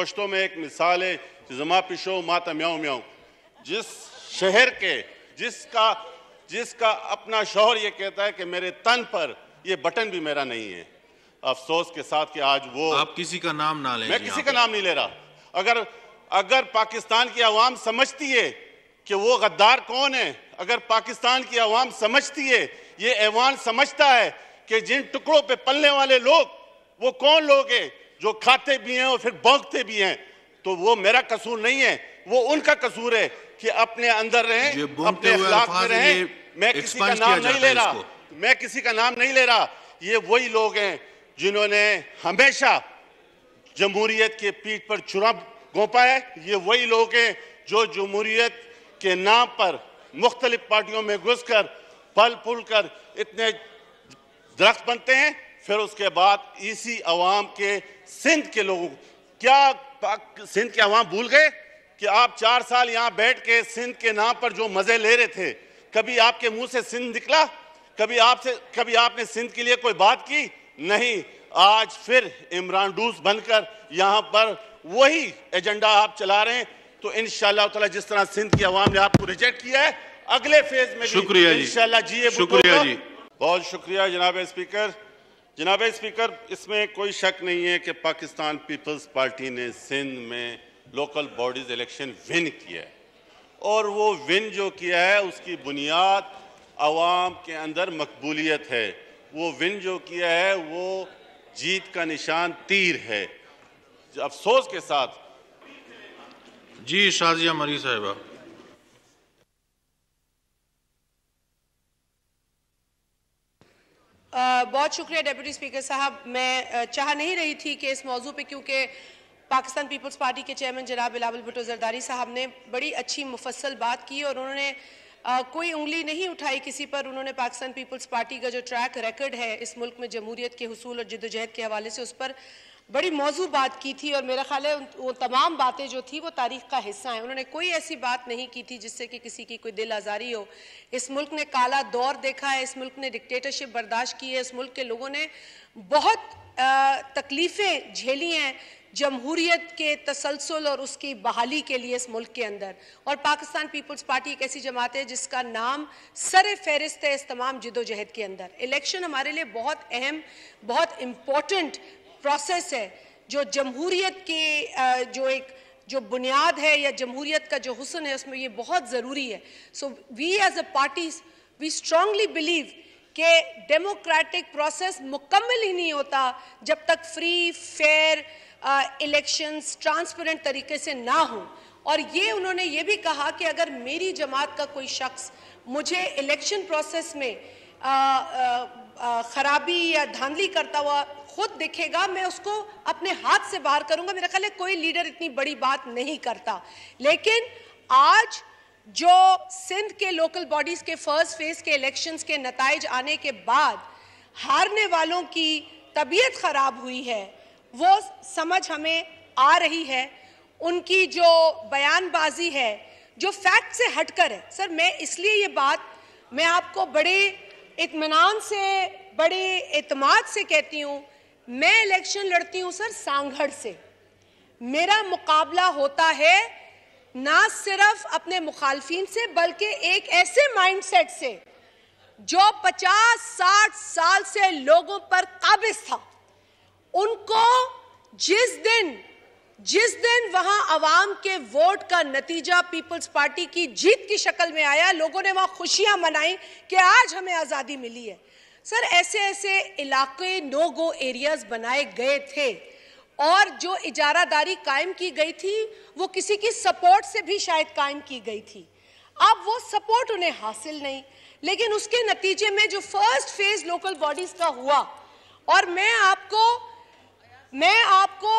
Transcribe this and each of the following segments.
पश्तों में एक मिसाल है जमा पिशो माता म्याओ म्याओ जिस शहर के जिसका जिसका अपना शोहर ये कहता है कि मेरे तन पर ये बटन भी मेरा नहीं है अफसोस के साथ कि आज वो आप किसी का नाम ना ले मैं किसी का नाम नहीं ले रहा अगर अगर पाकिस्तान की आवाम समझती है कि वो गद्दार कौन है अगर पाकिस्तान की आवाम समझती है ये ऐवान समझता है कि जिन टुकड़ों पे पलने वाले लोग वो कौन लोग हैं जो खाते भी हैं और फिर भोंकते भी हैं तो वो मेरा कसूर नहीं है वो उनका कसूर है कि अपने अंदर रहें अपने में रहें मैं किसी का नाम नहीं ले रहा मैं किसी का नाम नहीं ले रहा ये वही लोग हैं जिन्होंने हमेशा जमहूरियत के पीठ पर चुनाव गोपा है ये वही लोग हैं जो जमहूरियत के नाम पर मुख्तलिफ पार्टियों में घुस कर पल पुल कर इतने दरख्त बनते हैं फिर उसके बाद इसी अवाम के सिंध के लोगों क्या सिंध के अवाम भूल गए कि आप चार साल यहाँ बैठ के सिंध के नाम पर जो मज़े ले रहे थे कभी आपके मुंह से सिंध निकला कभी आपसे कभी आपने सिंध के लिए कोई बात की नहीं आज फिर इमरान डूस बनकर यहाँ पर वही एजेंडा आप चला रहे हैं तो इन ताला जिस तरह सिंध की आवाम ने आपको रिजेक्ट किया है अगले फेज में शुक्रिया जी इन जी शुक्रिया जी बहुत शुक्रिया जनाब स्पीकर जनाब स्पीकर इसमें कोई शक नहीं है कि पाकिस्तान पीपल्स पार्टी ने सिंध में लोकल बॉडीज इलेक्शन विन किया है और वो विन जो किया है उसकी बुनियाद आवाम के अंदर मकबूलियत है वो विन जो किया है वो जीत का निशान तीर है अफसोस के साथ जी शाजिया मरी साहिबा बहुत शुक्रिया डेप्यूटी स्पीकर साहब मैं चाह नहीं रही थी कि इस मौजू पे क्योंकि पाकिस्तान पीपल्स पार्टी के चेयरमैन जनाब बिलावल भुटो जरदारी साहब ने बड़ी अच्छी मुफसल बात की और उन्होंने आ, कोई उंगली नहीं उठाई किसी पर उन्होंने पाकिस्तान पीपल्स पार्टी का जो ट्रैक रिकॉर्ड है इस मुल्क में जमहूरियत के हसूल और जदोजहद के हवाले से उस पर बड़ी मौजू बात की थी और मेरा ख्याल है वो तमाम बातें जो थी वो तारीख का हिस्सा हैं उन्होंने कोई ऐसी बात नहीं की थी जिससे कि किसी की कोई दिल आज़ारी हो इस मुल्क ने काला दौर देखा है इस मुल्क ने डिक्टेटरशिप बर्दाश्त की है इस मुल्क के लोगों ने बहुत तकलीफ़ें झेली हैं जमहूरीत के तसलसल और उसकी बहाली के लिए इस मुल्क के अंदर और पाकिस्तान पीपल्स पार्टी एक ऐसी जमात है जिसका नाम सर फहरिस्त है इस तमाम जदोजहद के अंदर इलेक्शन हमारे लिए बहुत अहम बहुत इम्पोर्टेंट प्रोसेस है जो जमहूरीत के जो एक जो बुनियाद है या जमहूरीत का जो हुसन है उसमें ये बहुत ज़रूरी है so we as a party we strongly believe के डेमोक्रेटिक प्रोसेस मुकम्मल ही नहीं होता जब तक फ्री फेयर इलेक्शंस ट्रांसपेरेंट तरीके से ना हो और ये उन्होंने ये भी कहा कि अगर मेरी जमात का कोई शख्स मुझे इलेक्शन प्रोसेस में आ, आ, खराबी या धांधली करता हुआ खुद दिखेगा मैं उसको अपने हाथ से बाहर करूंगा मेरा ख्याल है कोई लीडर इतनी बड़ी बात नहीं करता लेकिन आज जो सिंध के लोकल बॉडीज़ के फर्स्ट फेज के इलेक्शंस के नतज आने के बाद हारने वालों की तबीयत ख़राब हुई है वो समझ हमें आ रही है उनकी जो बयानबाजी है जो फैक्ट से हटकर है सर मैं इसलिए ये बात मैं आपको बड़े इतमान से बड़े अतमाद से कहती हूँ मैं इलेक्शन लड़ती हूँ सर सांगढ़ से मेरा मुकाबला होता है ना सिर्फ अपने मुखालफी से बल्कि एक ऐसे माइंडसेट से जो 50-60 साल से लोगों पर काबिज था उनको जिस दिन जिस दिन वहां आवाम के वोट का नतीजा पीपल्स पार्टी की जीत की शक्ल में आया लोगों ने वहां खुशियां मनाई कि आज हमें आज़ादी मिली है सर ऐसे ऐसे इलाके नो गो एरियाज बनाए गए थे और जो इजारादारी कायम की गई थी वो किसी की सपोर्ट से भी शायद कायम की गई थी अब वो सपोर्ट उन्हें हासिल नहीं लेकिन उसके नतीजे में जो फर्स्ट फेज लोकल बॉडीज का हुआ और मैं आपको मैं आपको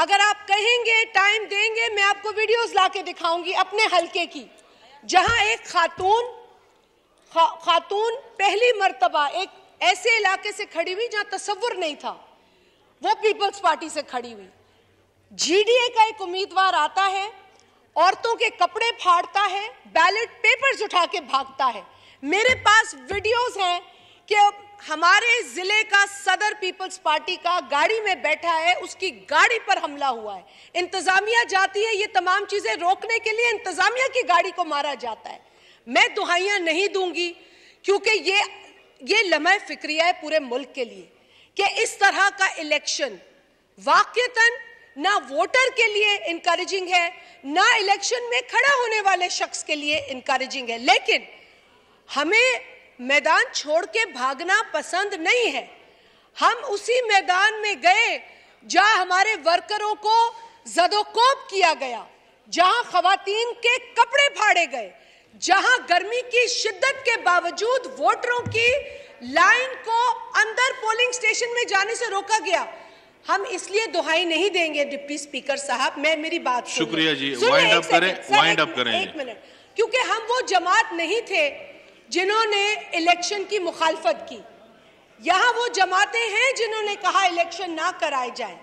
अगर आप कहेंगे टाइम देंगे मैं आपको वीडियोस लाके दिखाऊंगी अपने हलके की जहां एक खातून खा, खातून पहली मर्तबा एक ऐसे इलाके से खड़ी हुई जहां तस्वुर नहीं था वो पीपल्स पार्टी से खड़ी हुई जीडीए का एक उम्मीदवार आता है औरतों के कपड़े फाड़ता है बैलेट पेपर्स उठा के भागता है मेरे पास वीडियोस हैं कि हमारे जिले का सदर पीपल्स पार्टी का गाड़ी में बैठा है उसकी गाड़ी पर हमला हुआ है इंतजामिया जाती है ये तमाम चीजें रोकने के लिए इंतजामिया की गाड़ी को मारा जाता है मैं दुहाइयां नहीं दूंगी क्योंकि ये ये लम्हे फिक्रिया है पूरे मुल्क के लिए कि इस तरह का इलेक्शन वाक्यतन ना वोटर के लिए इंकरेजिंग है ना इलेक्शन में खड़ा होने वाले शख्स के लिए इंकरेजिंग है लेकिन हमें मैदान छोड़ के भागना पसंद नहीं है हम उसी मैदान में गए जहां हमारे वर्करों को जदोकोप किया गया जहां खातन के कपड़े फाड़े गए जहां गर्मी की शिद्दत के बावजूद वोटरों की लाइन को अंदर पोलिंग स्टेशन में जाने से रोका गया हम इसलिए दुहाई नहीं देंगे डिप्टी स्पीकर साहब मैं मेरी बात शुक्रिया जी वाइंड अप करें वाइंड अप करें एक मिनट क्योंकि हम वो जमात नहीं थे जिन्होंने इलेक्शन की मुखालफत की यहाँ वो जमाते हैं जिन्होंने कहा इलेक्शन ना कराए जाए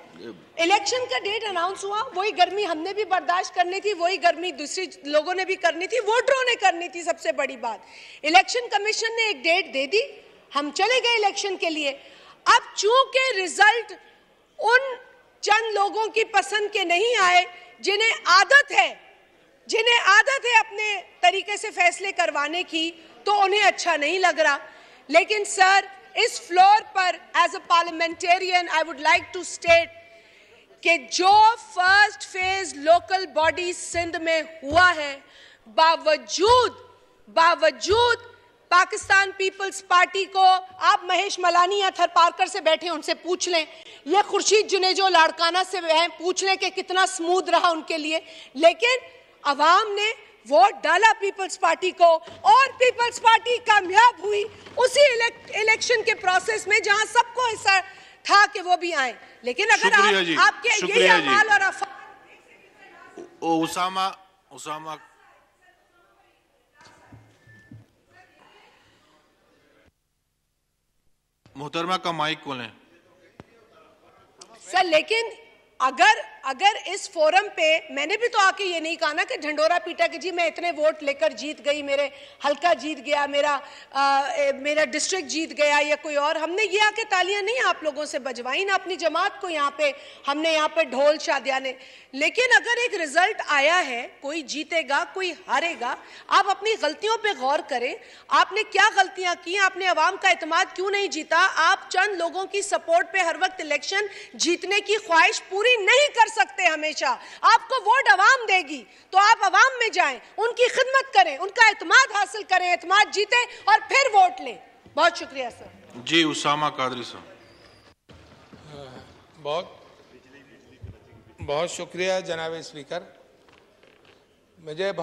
इलेक्शन का डेट अनाउंस हुआ वही गर्मी हमने भी बर्दाश्त करनी थी वही गर्मी दूसरी लोगों ने भी करनी थी वोटरों ने करनी थी सबसे बड़ी बात इलेक्शन कमीशन ने एक डेट दे दी हम चले गए इलेक्शन के लिए अब चूंकि रिजल्ट उन चंद लोगों की पसंद के नहीं आए जिन्हें आदत है जिन्हें आदत है अपने तरीके से फैसले करवाने की तो उन्हें अच्छा नहीं लग रहा लेकिन सर इस फ्लोर पर as a parliamentarian I would like to state कि जो first phase local body Sindh में हुआ है बावजूद बावजूद पाकिस्तान पीपल्स पार्टी को आप महेश मलानी या थरपारकर से बैठे उनसे पूछ लें या खुर्शीद जुनेजो लाड़काना से है पूछ लें कि कितना स्मूथ रहा उनके लिए लेकिन अवाम ने वोट डाला पीपल्स पार्टी को पीपल्स पार्टी कामयाब हुई उसी इलेक्शन के प्रोसेस में जहां सबको ऐसा था कि वो भी आए लेकिन अगर आप, आपके यही अमाल और उसामा उसामा मोहतरमा का माइक खोलें सर लेकिन अगर अगर इस फोरम पे मैंने भी तो आके ये नहीं कहा ना कि ढंडोरा पीटा कि जी मैं इतने वोट लेकर जीत गई मेरे हल्का जीत गया मेरा आ, ए, मेरा डिस्ट्रिक्ट जीत गया या कोई और हमने ये आके तालियां नहीं आप लोगों से बजवाई ना अपनी जमात को यहाँ पे हमने यहाँ पे ढोल शादिया ने लेकिन अगर एक रिजल्ट आया है कोई जीतेगा कोई हारेगा आप अपनी गलतियों पर गौर करें आपने क्या गलतियाँ की आपने अवाम का अतमाद क्यों नहीं जीता आप चंद लोगों की सपोर्ट पर हर वक्त इलेक्शन जीतने की ख्वाहिश पूरी नहीं कर सकते हमेशा आपको वोट अवाम देगी तो आप अवाम में जाएं उनकी खिदमत करें उनका अतमाद हासिल करें अतमाद जीतें और फिर वोट लें बहुत शुक्रिया सर जी उसामा कादरी साहब बहुत बहुत शुक्रिया जनाब स्पीकर मुझे बहुत